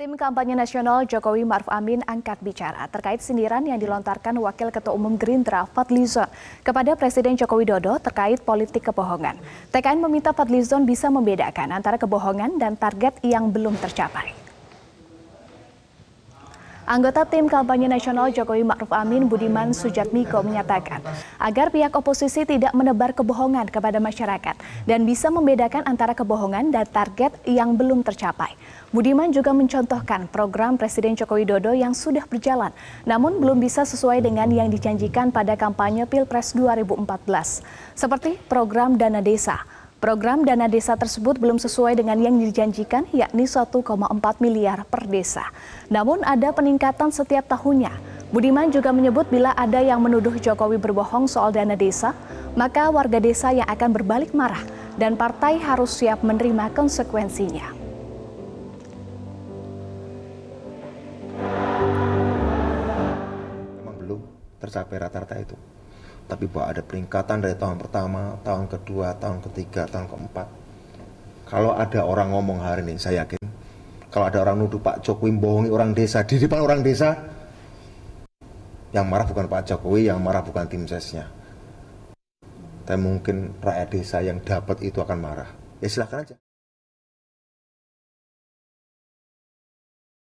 Tim kampanye nasional Jokowi Maruf Amin angkat bicara terkait sindiran yang dilontarkan Wakil Ketua Umum Gerindra Fadlizon kepada Presiden Joko Widodo terkait politik kebohongan. TKN meminta Fadlizon bisa membedakan antara kebohongan dan target yang belum tercapai. Anggota tim kampanye nasional Jokowi Ma'ruf Amin Budiman Sujatmiko menyatakan agar pihak oposisi tidak menebar kebohongan kepada masyarakat dan bisa membedakan antara kebohongan dan target yang belum tercapai. Budiman juga mencontohkan program Presiden Joko Widodo yang sudah berjalan namun belum bisa sesuai dengan yang dijanjikan pada kampanye Pilpres 2014 seperti program dana desa Program dana desa tersebut belum sesuai dengan yang dijanjikan, yakni 1,4 miliar per desa. Namun ada peningkatan setiap tahunnya. Budiman juga menyebut bila ada yang menuduh Jokowi berbohong soal dana desa, maka warga desa yang akan berbalik marah dan partai harus siap menerima konsekuensinya. Memang belum tercapai rata-rata itu tapi bahwa ada peningkatan dari tahun pertama, tahun kedua, tahun ketiga, tahun keempat. Kalau ada orang ngomong hari ini, saya yakin kalau ada orang nuduh Pak Jokowi bohongi orang desa di depan orang desa, yang marah bukan Pak Jokowi, yang marah bukan tim sesnya. Tapi mungkin rakyat desa yang dapat itu akan marah. Ya silahkan aja.